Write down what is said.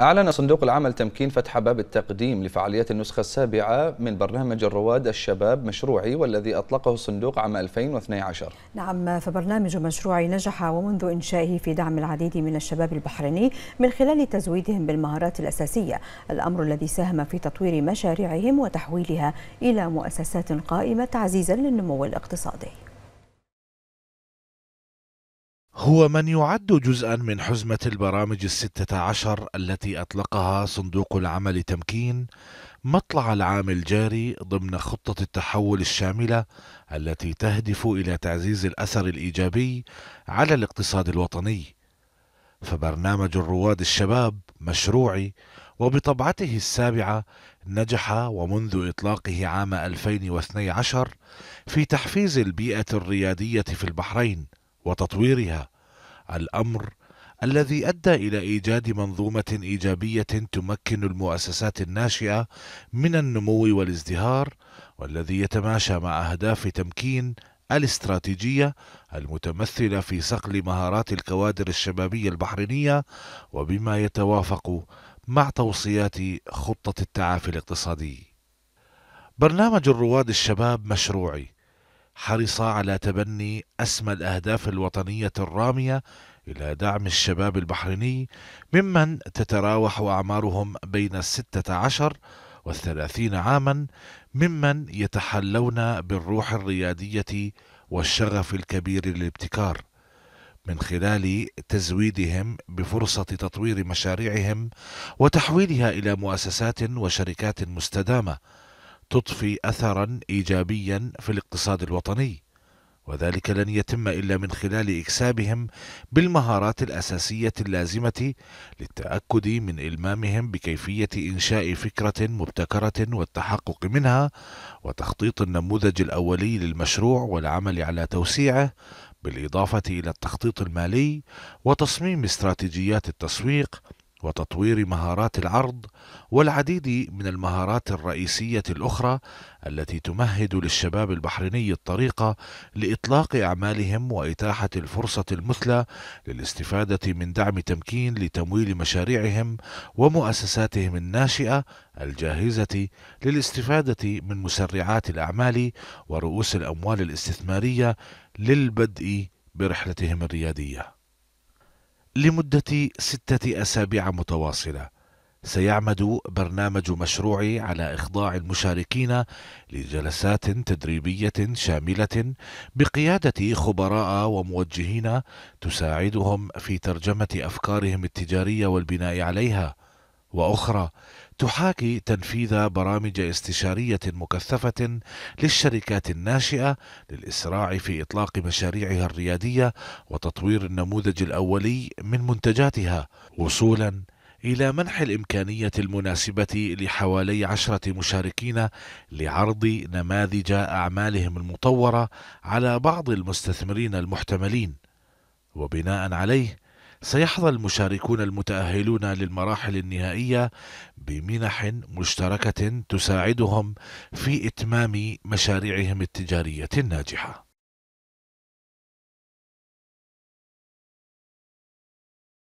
أعلن صندوق العمل تمكين فتح باب التقديم لفعاليات النسخة السابعة من برنامج الرواد الشباب مشروعي والذي أطلقه الصندوق عام 2012 نعم فبرنامج مشروعي نجح ومنذ إنشائه في دعم العديد من الشباب البحريني من خلال تزويدهم بالمهارات الأساسية الأمر الذي ساهم في تطوير مشاريعهم وتحويلها إلى مؤسسات قائمة تعزيزا للنمو الاقتصادي هو من يعد جزءا من حزمة البرامج الستة عشر التي أطلقها صندوق العمل تمكين مطلع العام الجاري ضمن خطة التحول الشاملة التي تهدف إلى تعزيز الأثر الإيجابي على الاقتصاد الوطني فبرنامج الرواد الشباب مشروعي وبطبعته السابعة نجح ومنذ إطلاقه عام 2012 في تحفيز البيئة الريادية في البحرين وتطويرها الامر الذي ادى الى ايجاد منظومه ايجابيه تمكن المؤسسات الناشئه من النمو والازدهار والذي يتماشى مع اهداف تمكين الاستراتيجيه المتمثله في صقل مهارات الكوادر الشبابيه البحرينيه وبما يتوافق مع توصيات خطه التعافي الاقتصادي برنامج الرواد الشباب مشروعي حرص على تبني أسمى الأهداف الوطنية الرامية إلى دعم الشباب البحريني ممن تتراوح أعمارهم بين الستة عشر والثلاثين عاما ممن يتحلون بالروح الريادية والشغف الكبير للابتكار من خلال تزويدهم بفرصة تطوير مشاريعهم وتحويلها إلى مؤسسات وشركات مستدامة تضفي اثرا ايجابيا في الاقتصاد الوطني وذلك لن يتم الا من خلال اكسابهم بالمهارات الاساسيه اللازمه للتاكد من المامهم بكيفيه انشاء فكره مبتكره والتحقق منها وتخطيط النموذج الاولي للمشروع والعمل على توسيعه بالاضافه الى التخطيط المالي وتصميم استراتيجيات التسويق وتطوير مهارات العرض والعديد من المهارات الرئيسية الأخرى التي تمهد للشباب البحريني الطريقه لإطلاق أعمالهم وإتاحة الفرصة المثلى للاستفادة من دعم تمكين لتمويل مشاريعهم ومؤسساتهم الناشئة الجاهزة للاستفادة من مسرعات الأعمال ورؤوس الأموال الاستثمارية للبدء برحلتهم الرياديه لمدة ستة أسابيع متواصلة سيعمد برنامج مشروعي على إخضاع المشاركين لجلسات تدريبية شاملة بقيادة خبراء وموجهين تساعدهم في ترجمة أفكارهم التجارية والبناء عليها وأخرى تحاكي تنفيذ برامج استشارية مكثفة للشركات الناشئة للإسراع في إطلاق مشاريعها الريادية وتطوير النموذج الأولي من منتجاتها وصولا إلى منح الإمكانية المناسبة لحوالي عشرة مشاركين لعرض نماذج أعمالهم المطورة على بعض المستثمرين المحتملين وبناء عليه سيحظى المشاركون المتأهلون للمراحل النهائية بمنح مشتركة تساعدهم في إتمام مشاريعهم التجارية الناجحة